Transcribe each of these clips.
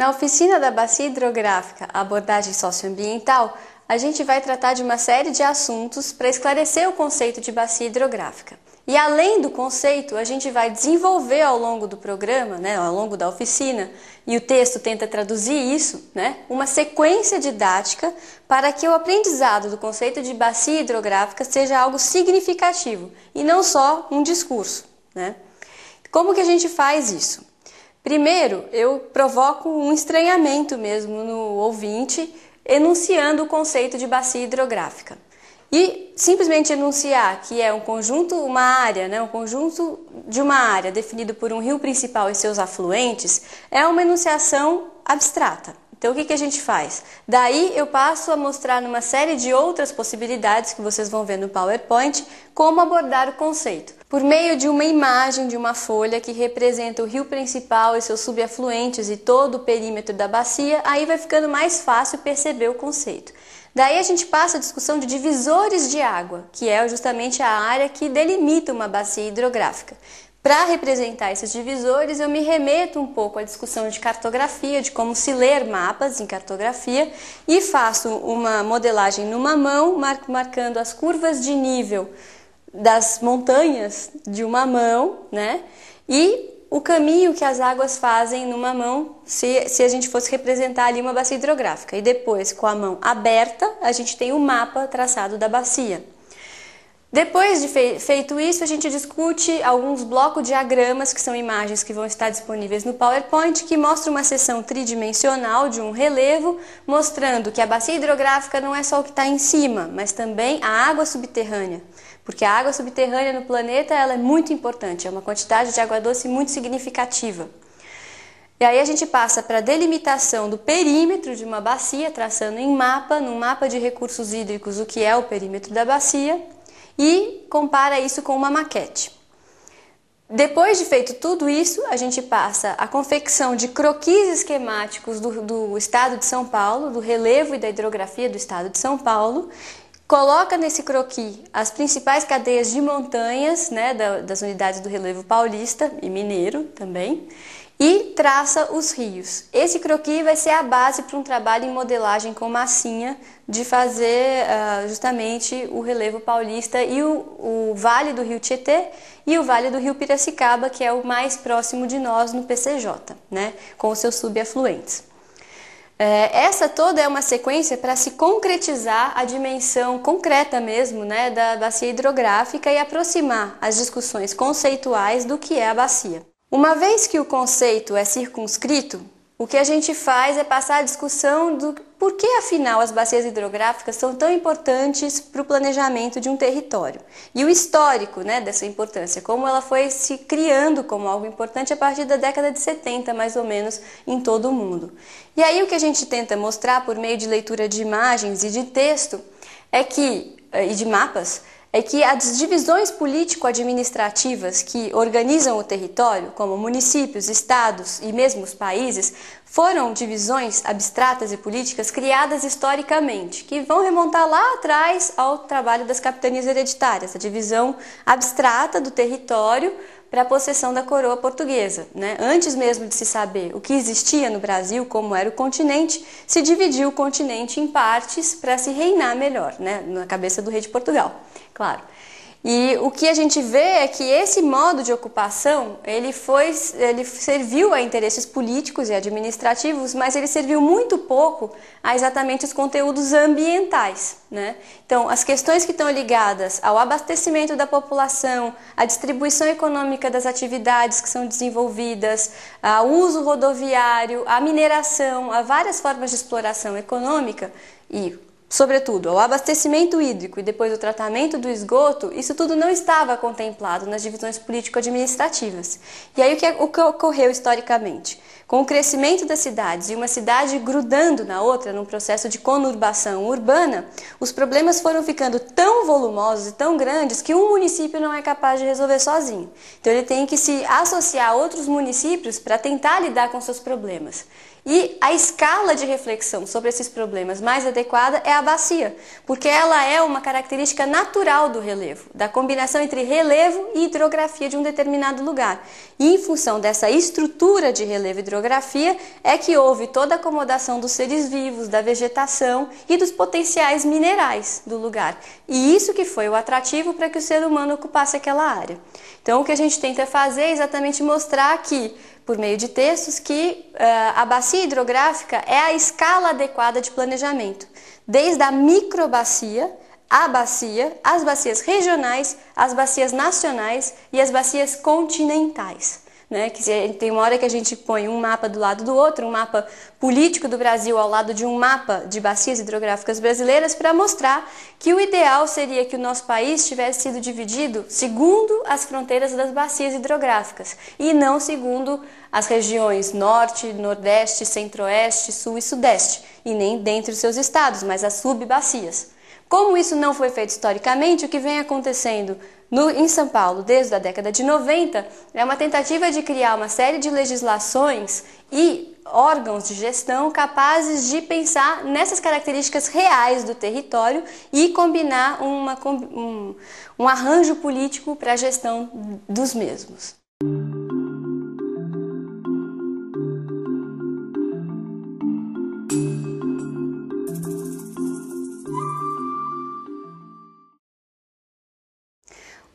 Na oficina da Bacia Hidrográfica Abordagem Socioambiental, a gente vai tratar de uma série de assuntos para esclarecer o conceito de bacia hidrográfica. E além do conceito, a gente vai desenvolver ao longo do programa, né, ao longo da oficina, e o texto tenta traduzir isso, né, uma sequência didática para que o aprendizado do conceito de bacia hidrográfica seja algo significativo e não só um discurso. Né? Como que a gente faz isso? Primeiro, eu provoco um estranhamento mesmo no ouvinte, enunciando o conceito de bacia hidrográfica. E simplesmente enunciar que é um conjunto, uma área, né, um conjunto de uma área definido por um rio principal e seus afluentes, é uma enunciação abstrata. Então, o que, que a gente faz? Daí eu passo a mostrar numa série de outras possibilidades que vocês vão ver no PowerPoint como abordar o conceito por meio de uma imagem de uma folha que representa o rio principal e seus subafluentes e todo o perímetro da bacia, aí vai ficando mais fácil perceber o conceito. Daí a gente passa a discussão de divisores de água, que é justamente a área que delimita uma bacia hidrográfica. Para representar esses divisores, eu me remeto um pouco à discussão de cartografia, de como se ler mapas em cartografia, e faço uma modelagem numa mão, marcando as curvas de nível das montanhas de uma mão, né? E o caminho que as águas fazem numa mão, se, se a gente fosse representar ali uma bacia hidrográfica. E depois, com a mão aberta, a gente tem o um mapa traçado da bacia. Depois de feito isso, a gente discute alguns blocos diagramas, que são imagens que vão estar disponíveis no PowerPoint, que mostram uma seção tridimensional de um relevo, mostrando que a bacia hidrográfica não é só o que está em cima, mas também a água subterrânea. Porque a água subterrânea no planeta ela é muito importante, é uma quantidade de água doce muito significativa. E aí a gente passa para a delimitação do perímetro de uma bacia, traçando em mapa, num mapa de recursos hídricos, o que é o perímetro da bacia e compara isso com uma maquete. Depois de feito tudo isso, a gente passa a confecção de croquis esquemáticos do, do, estado de São Paulo, do relevo e da hidrografia do estado de São Paulo, coloca nesse croqui as principais cadeias de montanhas né, das unidades do relevo paulista e mineiro também, e traça os rios. Esse croquis vai ser a base para um trabalho em modelagem com massinha de fazer uh, justamente o relevo paulista e o, o, vale do rio Tietê e o vale do rio Piracicaba, que é o mais próximo de nós no PCJ, né, com os seus subafluentes. É, essa toda é uma sequência para se concretizar a dimensão concreta mesmo né, da bacia hidrográfica e aproximar as discussões conceituais do que é a bacia. Uma vez que o conceito é circunscrito, o que a gente faz é passar a discussão do por que, afinal, as bacias hidrográficas são tão importantes para o planejamento de um território e o histórico né, dessa importância, como ela foi se criando como algo importante a partir da década de 70, mais ou menos, em todo o mundo. E aí, o que a gente tenta mostrar por meio de leitura de imagens e de texto é que, eh, e de mapas, é que as divisões político-administrativas que organizam o território, como municípios, estados e mesmo os países, foram divisões abstratas e políticas criadas historicamente, que vão remontar lá atrás ao trabalho das capitanias hereditárias, a divisão abstrata do território para a possessão da coroa portuguesa. Né? Antes mesmo de se saber o que existia no Brasil, como era o continente, se dividiu o continente em partes para se reinar melhor, né? na cabeça do rei de Portugal claro. E o que a gente vê é que esse modo de ocupação, ele foi, ele serviu a interesses políticos e administrativos, mas ele serviu muito pouco a exatamente os conteúdos ambientais, né? Então, as questões que estão ligadas ao abastecimento da população, à distribuição econômica das atividades que são desenvolvidas, ao uso rodoviário, à mineração, a várias formas de exploração econômica e Sobretudo, ao abastecimento hídrico e depois o tratamento do esgoto, isso tudo não estava contemplado nas divisões político-administrativas. E aí o que, é, o que ocorreu historicamente? Com o crescimento das cidades e uma cidade grudando na outra num processo de conurbação urbana, os problemas foram ficando tão volumosos e tão grandes que um município não é capaz de resolver sozinho. Então ele tem que se associar a outros municípios para tentar lidar com seus problemas. E a escala de reflexão sobre esses problemas mais adequada é a bacia, porque ela é uma característica natural do relevo, da combinação entre relevo e hidrografia de um determinado lugar. E em função dessa estrutura de relevo e hidrografia é que houve toda a acomodação dos seres vivos, da vegetação e dos potenciais minerais do lugar. E isso que foi o atrativo para que o ser humano ocupasse aquela área. Então o que a gente tenta fazer é exatamente mostrar que por meio de textos, que uh, a bacia hidrográfica é a escala adequada de planejamento, desde a microbacia a bacia, as bacias regionais, as bacias nacionais e as bacias continentais né? Que tem uma hora que a gente põe um mapa do lado do outro, um mapa político do Brasil ao lado de um mapa de bacias hidrográficas brasileiras para mostrar que o ideal seria que o nosso país tivesse sido dividido segundo as fronteiras das bacias hidrográficas e não segundo as regiões norte, nordeste, centro-oeste, sul e sudeste, e nem dentro dos seus estados, mas as sub-bacias. Como isso não foi feito historicamente, o que vem acontecendo no, em São Paulo desde a década de 90 é uma tentativa de criar uma série de legislações e órgãos de gestão capazes de pensar nessas características reais do território e combinar uma, um, um arranjo político para a gestão dos mesmos.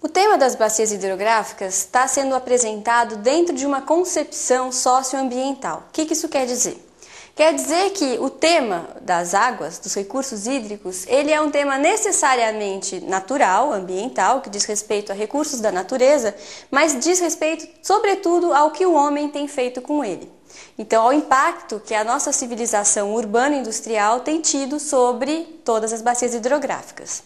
O tema das bacias hidrográficas está sendo apresentado dentro de uma concepção socioambiental. O que, isso quer dizer? Quer dizer que o tema das águas, dos recursos hídricos, ele é um tema necessariamente natural, ambiental, que diz respeito a recursos da natureza, mas diz respeito, sobretudo, ao que o homem tem feito com ele. Então, ao impacto que a nossa civilização urbana e industrial tem tido sobre todas as bacias hidrográficas.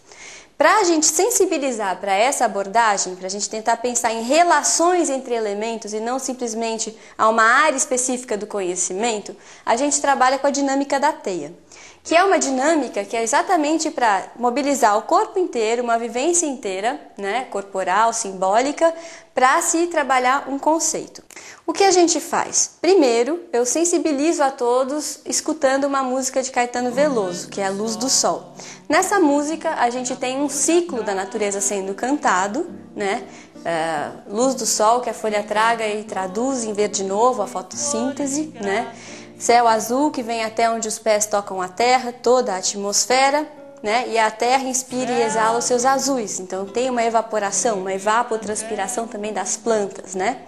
Para a gente sensibilizar para essa abordagem, para a gente tentar pensar em relações entre elementos e não simplesmente a uma área específica do conhecimento, a gente trabalha com a dinâmica da teia que é uma dinâmica que é exatamente para mobilizar o corpo inteiro, uma vivência inteira, né, corporal, simbólica, para se trabalhar um conceito. O que a gente faz? Primeiro, eu sensibilizo a todos escutando uma música de Caetano Veloso, que é A Luz do Sol. Nessa música, a gente tem um ciclo da natureza sendo cantado, né? Uh, luz do sol que a folha traga e traduz em verde novo a fotossíntese, né? Céu azul que vem até onde os pés tocam a terra, toda a atmosfera, né? E a terra inspira e exala os seus azuis. Então tem uma evaporação, uma evapotranspiração também das plantas, né?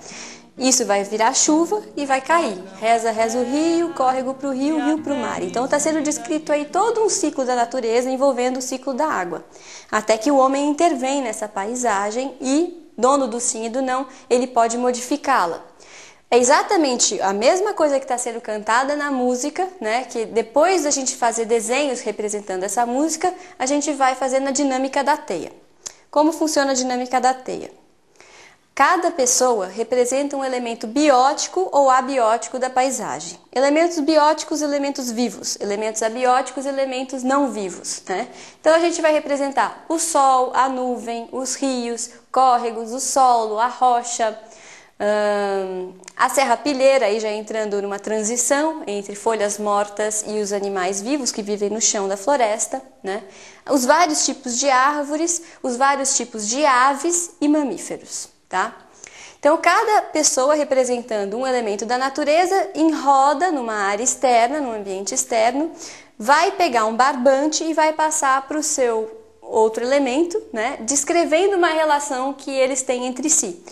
Isso vai virar chuva e vai cair. Reza, reza o rio, córrego para o rio, rio para o mar. Então está sendo descrito aí todo um ciclo da natureza envolvendo o ciclo da água. Até que o homem intervém nessa paisagem e, dono do sim e do não, ele pode modificá-la. É exatamente a mesma coisa que está sendo cantada na música, né? Que depois da gente fazer desenhos representando essa música, a gente vai fazendo a dinâmica da teia. Como funciona a dinâmica da teia? Cada pessoa representa um elemento biótico ou abiótico da paisagem. Elementos bióticos, elementos vivos. Elementos abióticos, elementos não vivos. Né? Então a gente vai representar o sol, a nuvem, os rios, córregos, o solo, a rocha, Uh, a Serra Pilheira, aí já entrando numa transição entre folhas mortas e os animais vivos que vivem no chão da floresta, né? os vários tipos de árvores, os vários tipos de aves e mamíferos. Tá? Então, cada pessoa representando um elemento da natureza em roda numa área externa, num ambiente externo, vai pegar um barbante e vai passar para o seu outro elemento, né? descrevendo uma relação que eles têm entre si.